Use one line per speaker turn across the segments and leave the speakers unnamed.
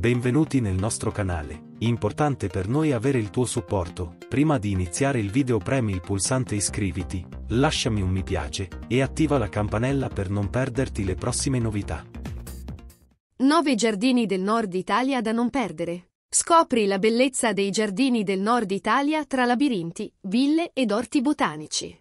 benvenuti nel nostro canale. Importante per noi avere il tuo supporto, prima di iniziare il video premi il pulsante iscriviti, lasciami un mi piace e attiva la campanella per non perderti le prossime novità. 9 giardini del nord Italia da non perdere. Scopri la bellezza dei giardini del nord Italia tra labirinti, ville ed orti botanici.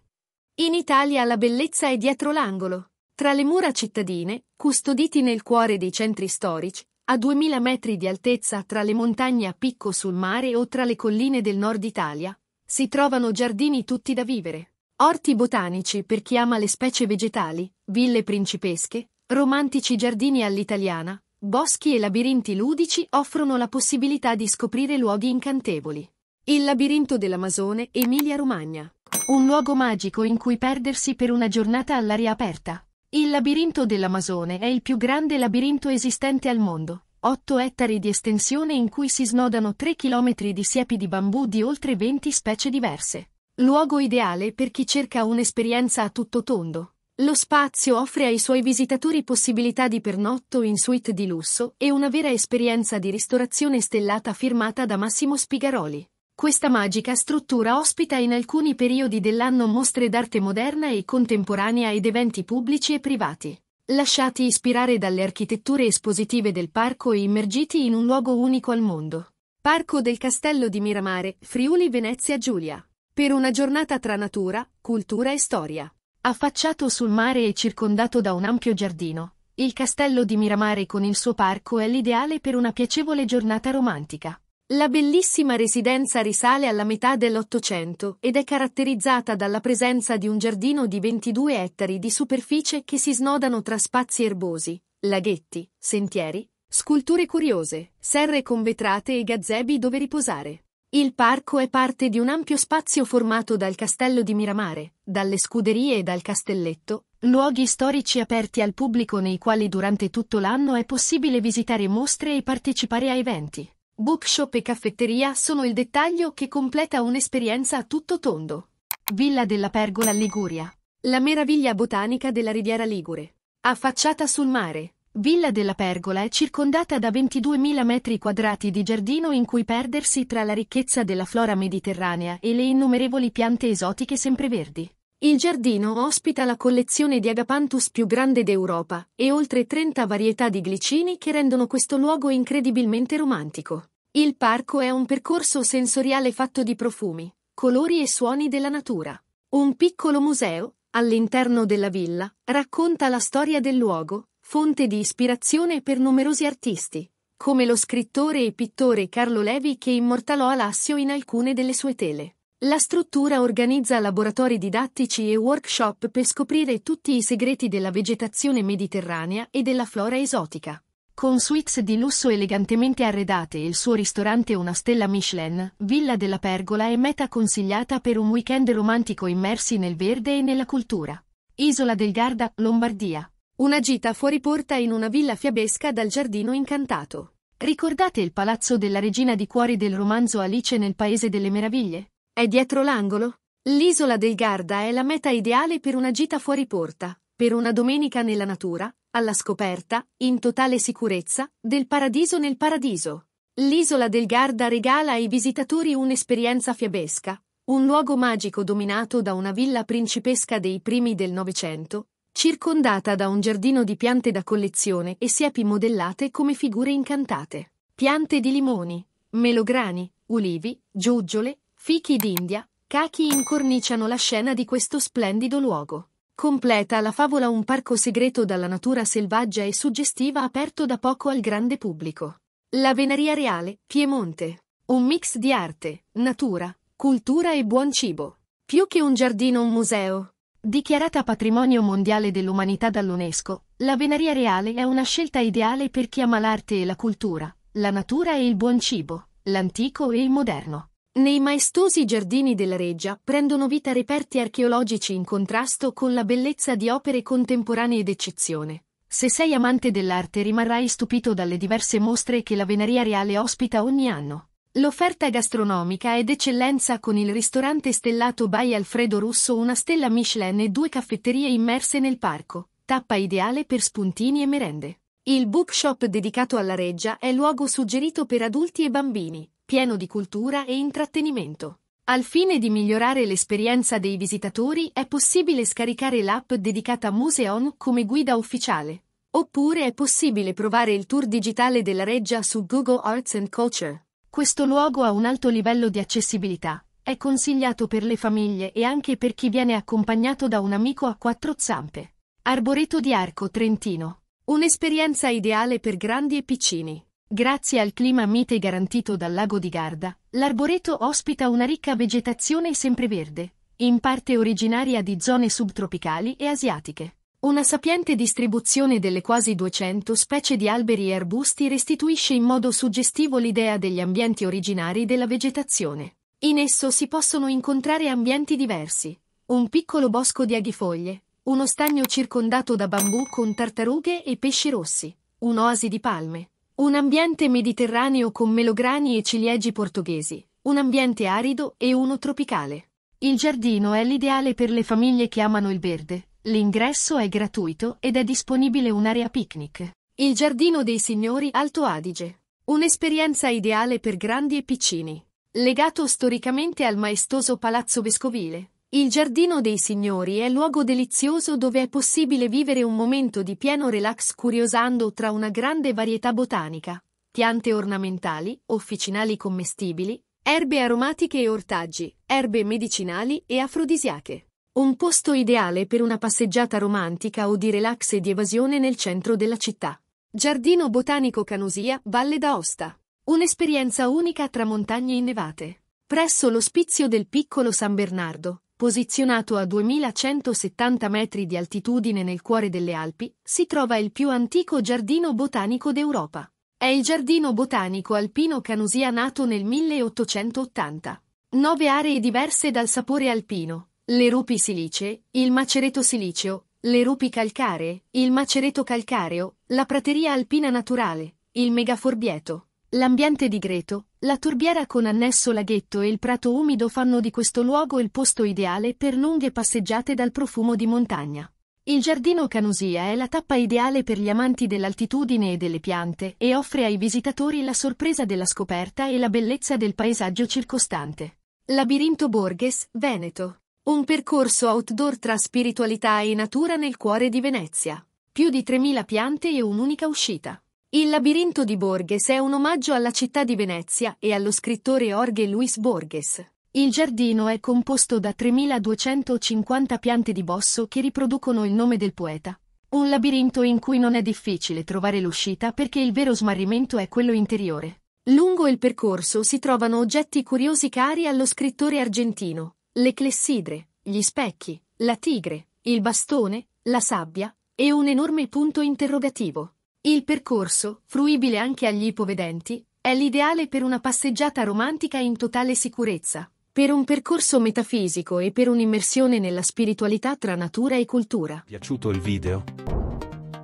In Italia la bellezza è dietro l'angolo. Tra le mura cittadine, custoditi nel cuore dei centri storici, a 2000 metri di altezza tra le montagne a picco sul mare o tra le colline del nord Italia, si trovano giardini tutti da vivere. Orti botanici per chi ama le specie vegetali, ville principesche, romantici giardini all'italiana, boschi e labirinti ludici offrono la possibilità di scoprire luoghi incantevoli. Il labirinto dell'Amazone, Emilia-Romagna. Un luogo magico in cui perdersi per una giornata all'aria aperta. Il labirinto dell'Amazone è il più grande labirinto esistente al mondo, 8 ettari di estensione in cui si snodano 3 km di siepi di bambù di oltre 20 specie diverse. Luogo ideale per chi cerca un'esperienza a tutto tondo. Lo spazio offre ai suoi visitatori possibilità di pernotto in suite di lusso e una vera esperienza di ristorazione stellata firmata da Massimo Spigaroli. Questa magica struttura ospita in alcuni periodi dell'anno mostre d'arte moderna e contemporanea ed eventi pubblici e privati. Lasciati ispirare dalle architetture espositive del parco e immergiti in un luogo unico al mondo. Parco del Castello di Miramare, Friuli Venezia Giulia. Per una giornata tra natura, cultura e storia. Affacciato sul mare e circondato da un ampio giardino, il castello di Miramare con il suo parco è l'ideale per una piacevole giornata romantica. La bellissima residenza risale alla metà dell'Ottocento ed è caratterizzata dalla presenza di un giardino di 22 ettari di superficie che si snodano tra spazi erbosi, laghetti, sentieri, sculture curiose, serre con vetrate e gazebi dove riposare. Il parco è parte di un ampio spazio formato dal castello di Miramare, dalle scuderie e dal castelletto, luoghi storici aperti al pubblico nei quali durante tutto l'anno è possibile visitare mostre e partecipare a eventi. Bookshop e caffetteria sono il dettaglio che completa un'esperienza a tutto tondo. Villa della Pergola Liguria. La meraviglia botanica della Riviera Ligure. Affacciata sul mare, Villa della Pergola è circondata da 22.000 metri quadrati di giardino in cui perdersi tra la ricchezza della flora mediterranea e le innumerevoli piante esotiche sempreverdi. Il giardino ospita la collezione di Agapanthus più grande d'Europa e oltre 30 varietà di glicini che rendono questo luogo incredibilmente romantico. Il parco è un percorso sensoriale fatto di profumi, colori e suoni della natura. Un piccolo museo, all'interno della villa, racconta la storia del luogo, fonte di ispirazione per numerosi artisti, come lo scrittore e pittore Carlo Levi che immortalò Alassio in alcune delle sue tele. La struttura organizza laboratori didattici e workshop per scoprire tutti i segreti della vegetazione mediterranea e della flora esotica. Con suites di lusso elegantemente arredate e il suo ristorante una stella Michelin, Villa della Pergola è meta consigliata per un weekend romantico immersi nel verde e nella cultura. Isola del Garda, Lombardia. Una gita fuori porta in una villa fiabesca dal giardino incantato. Ricordate il palazzo della regina di cuori del romanzo Alice nel Paese delle Meraviglie? È dietro l'angolo? L'isola del Garda è la meta ideale per una gita fuori porta, per una domenica nella natura, alla scoperta, in totale sicurezza, del paradiso nel paradiso. L'isola del Garda regala ai visitatori un'esperienza fiabesca, un luogo magico dominato da una villa principesca dei primi del Novecento, circondata da un giardino di piante da collezione e siepi modellate come figure incantate. Piante di limoni, melograni, ulivi, giuggiole, Fichi d'India, cachi incorniciano la scena di questo splendido luogo. Completa la favola un parco segreto dalla natura selvaggia e suggestiva aperto da poco al grande pubblico. La Venaria Reale, Piemonte. Un mix di arte, natura, cultura e buon cibo. Più che un giardino, un museo. Dichiarata Patrimonio Mondiale dell'Umanità dall'UNESCO, la Venaria Reale è una scelta ideale per chi ama l'arte e la cultura, la natura e il buon cibo, l'antico e il moderno. Nei maestosi giardini della Reggia prendono vita reperti archeologici in contrasto con la bellezza di opere contemporanee d'eccezione. Se sei amante dell'arte rimarrai stupito dalle diverse mostre che la Venaria Reale ospita ogni anno. L'offerta gastronomica è d'eccellenza con il ristorante stellato by Alfredo Russo una stella Michelin e due caffetterie immerse nel parco, tappa ideale per spuntini e merende. Il bookshop dedicato alla Reggia è luogo suggerito per adulti e bambini, pieno di cultura e intrattenimento. Al fine di migliorare l'esperienza dei visitatori è possibile scaricare l'app dedicata a Museon come guida ufficiale. Oppure è possibile provare il tour digitale della Reggia su Google Arts and Culture. Questo luogo ha un alto livello di accessibilità. È consigliato per le famiglie e anche per chi viene accompagnato da un amico a quattro zampe. Arboreto di Arco Trentino. Un'esperienza ideale per grandi e piccini. Grazie al clima mite garantito dal lago di Garda, l'arboreto ospita una ricca vegetazione sempreverde, in parte originaria di zone subtropicali e asiatiche. Una sapiente distribuzione delle quasi 200 specie di alberi e arbusti restituisce in modo suggestivo l'idea degli ambienti originari della vegetazione. In esso si possono incontrare ambienti diversi, un piccolo bosco di aghifoglie, uno stagno circondato da bambù con tartarughe e pesci rossi, un'oasi di palme, un ambiente mediterraneo con melograni e ciliegi portoghesi, un ambiente arido e uno tropicale. Il giardino è l'ideale per le famiglie che amano il verde. L'ingresso è gratuito ed è disponibile un'area picnic. Il giardino dei signori Alto Adige. Un'esperienza ideale per grandi e piccini. Legato storicamente al maestoso palazzo vescovile, il Giardino dei Signori è luogo delizioso dove è possibile vivere un momento di pieno relax curiosando tra una grande varietà botanica, piante ornamentali, officinali commestibili, erbe aromatiche e ortaggi, erbe medicinali e afrodisiache. Un posto ideale per una passeggiata romantica o di relax e di evasione nel centro della città. Giardino Botanico Canusia, Valle d'Aosta. Un'esperienza unica tra montagne innevate. Presso l'ospizio del piccolo San Bernardo, posizionato a 2170 metri di altitudine nel cuore delle Alpi, si trova il più antico giardino botanico d'Europa. È il giardino botanico alpino Canusia nato nel 1880. Nove aree diverse dal sapore alpino, le rupi silicee, il macereto siliceo, le rupi calcaree, il macereto calcareo, la prateria alpina naturale, il megaforbieto, l'ambiente di greto, la torbiera con annesso laghetto e il prato umido fanno di questo luogo il posto ideale per lunghe passeggiate dal profumo di montagna. Il giardino Canusia è la tappa ideale per gli amanti dell'altitudine e delle piante e offre ai visitatori la sorpresa della scoperta e la bellezza del paesaggio circostante. Labirinto Borghes, Veneto. Un percorso outdoor tra spiritualità e natura nel cuore di Venezia. Più di 3.000 piante e un'unica uscita. Il labirinto di Borges è un omaggio alla città di Venezia e allo scrittore Jorge Luis Borges. Il giardino è composto da 3250 piante di bosso che riproducono il nome del poeta. Un labirinto in cui non è difficile trovare l'uscita perché il vero smarrimento è quello interiore. Lungo il percorso si trovano oggetti curiosi cari allo scrittore argentino, le clessidre, gli specchi, la tigre, il bastone, la sabbia e un enorme punto interrogativo. Il percorso, fruibile anche agli ipovedenti, è l'ideale per una passeggiata romantica in totale sicurezza, per un percorso metafisico e per un'immersione nella spiritualità tra natura e cultura. Piaciuto il video?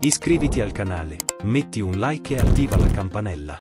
Iscriviti al canale, metti un like e attiva la campanella.